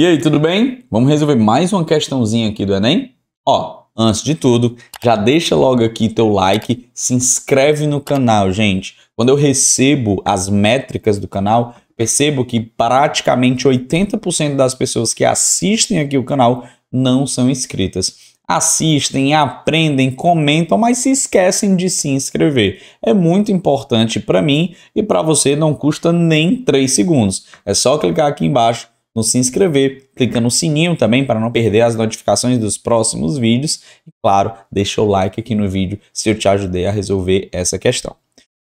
E aí, tudo bem? Vamos resolver mais uma questãozinha aqui do Enem? Ó, antes de tudo, já deixa logo aqui teu like, se inscreve no canal, gente. Quando eu recebo as métricas do canal, percebo que praticamente 80% das pessoas que assistem aqui o canal não são inscritas. Assistem, aprendem, comentam, mas se esquecem de se inscrever. É muito importante para mim e para você não custa nem 3 segundos. É só clicar aqui embaixo no se inscrever, clica no sininho também para não perder as notificações dos próximos vídeos e, claro, deixa o like aqui no vídeo se eu te ajudei a resolver essa questão.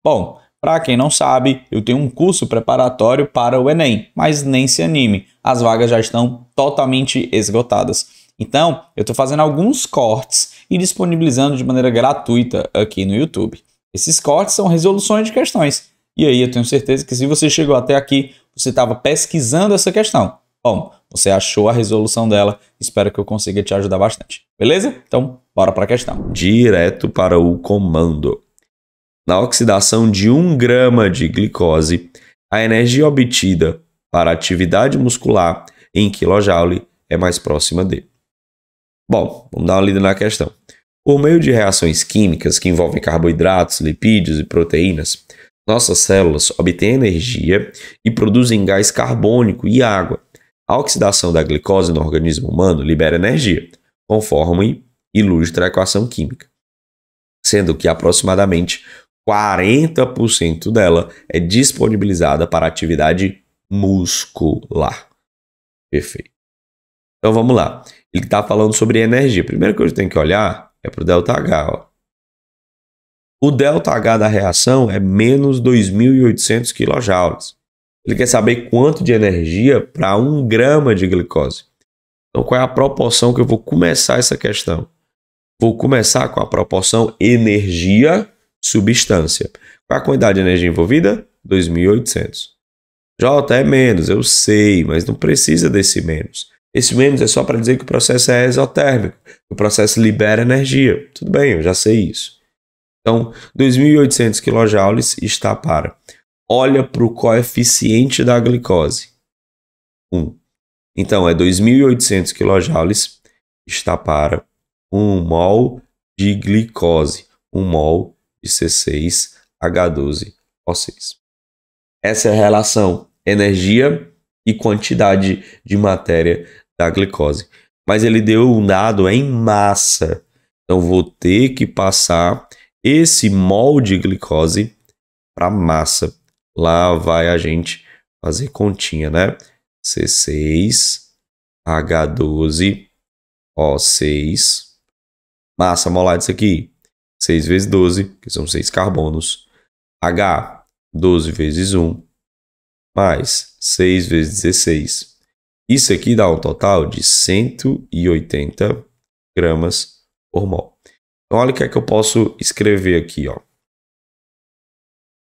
Bom, para quem não sabe, eu tenho um curso preparatório para o Enem, mas nem se anime, as vagas já estão totalmente esgotadas. Então, eu estou fazendo alguns cortes e disponibilizando de maneira gratuita aqui no YouTube. Esses cortes são resoluções de questões. E aí, eu tenho certeza que se você chegou até aqui, você estava pesquisando essa questão. Bom, você achou a resolução dela. Espero que eu consiga te ajudar bastante. Beleza? Então, bora para a questão. Direto para o comando. Na oxidação de 1 grama de glicose, a energia obtida para a atividade muscular em quilojoule é mais próxima de. Bom, vamos dar uma lida na questão. Por meio de reações químicas que envolvem carboidratos, lipídios e proteínas, nossas células obtêm energia e produzem gás carbônico e água. A oxidação da glicose no organismo humano libera energia, conforme ilustra a equação química, sendo que aproximadamente 40% dela é disponibilizada para atividade muscular. Perfeito. Então vamos lá. Ele está falando sobre energia. Primeiro que eu tenho que olhar é para o ΔH. Ó. O ΔH da reação é menos 2.800 kJ. Ele quer saber quanto de energia para 1 grama de glicose. Então, qual é a proporção que eu vou começar essa questão? Vou começar com a proporção energia-substância. Qual é a quantidade de energia envolvida? 2.800. J é menos, eu sei, mas não precisa desse menos. Esse menos é só para dizer que o processo é exotérmico, o processo libera energia. Tudo bem, eu já sei isso. Então, 2.800 kJ está para. Olha para o coeficiente da glicose. 1. Um. Então, é 2.800 kJ está para 1 mol de glicose, 1 mol de C6H12O6. Essa é a relação energia e quantidade de matéria da glicose. Mas ele deu um dado em massa. Então, vou ter que passar esse molde glicose para massa. Lá vai a gente fazer continha, né? C6, H12, O6. Massa molar disso aqui, 6 vezes 12, que são 6 carbonos. H, 12 vezes 1, mais 6 vezes 16. Isso aqui dá um total de 180 gramas por mol. Então, olha o que é que eu posso escrever aqui, ó.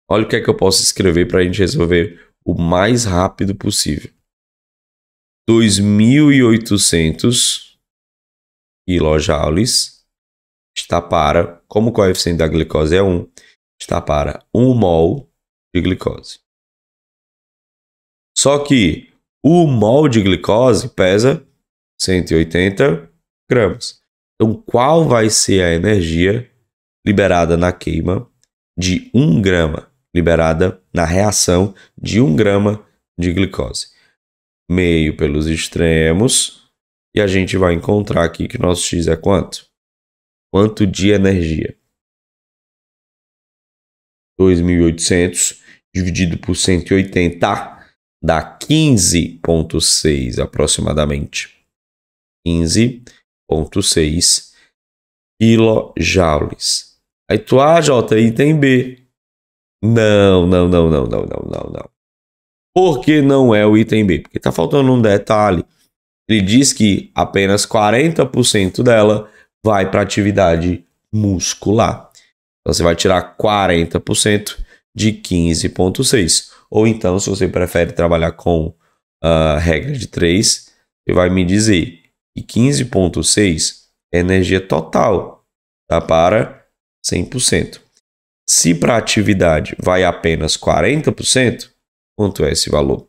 Olha o que é que eu posso escrever para a gente resolver o mais rápido possível. 2.800 quilojoules está para, como o coeficiente da glicose é 1, está para 1 mol de glicose. Só que 1 mol de glicose pesa 180 gramas. Então, qual vai ser a energia liberada na queima de 1 grama liberada na reação de 1 grama de glicose? Meio pelos extremos. E a gente vai encontrar aqui que nosso X é quanto? Quanto de energia? 2.800 dividido por 180 dá 15,6 aproximadamente. 15 1,6 kilojoules. Aí tu, ah, Jota, item B. Não, não, não, não, não, não, não, não. Por que não é o item B? Porque está faltando um detalhe. Ele diz que apenas 40% dela vai para atividade muscular. Então você vai tirar 40% de 15,6. Ou então, se você prefere trabalhar com a uh, regra de 3, você vai me dizer e 15,6 é energia total, tá? Para 100%. Se para a atividade vai apenas 40%, quanto é esse valor?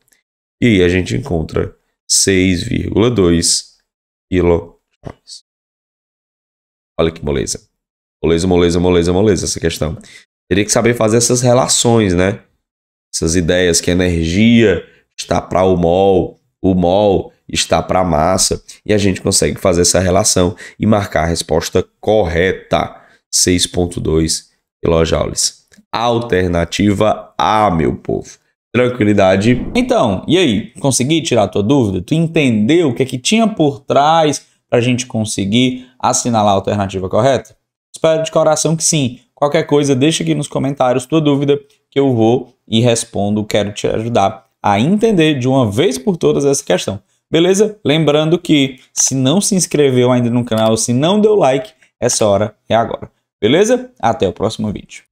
E aí a gente encontra 6,2 kJ. Olha que moleza. Moleza, moleza, moleza, moleza essa questão. Teria que saber fazer essas relações, né? Essas ideias que a energia está para o mol, o mol está para a massa e a gente consegue fazer essa relação e marcar a resposta correta, 6.2 kJ. Alternativa A, meu povo. Tranquilidade. Então, e aí? Consegui tirar a tua dúvida? Tu entendeu o que é que tinha por trás para a gente conseguir assinalar a alternativa correta? Espero de coração que sim. Qualquer coisa, deixa aqui nos comentários tua dúvida que eu vou e respondo. Quero te ajudar a entender de uma vez por todas essa questão. Beleza? Lembrando que se não se inscreveu ainda no canal, se não deu like, essa hora é agora. Beleza? Até o próximo vídeo.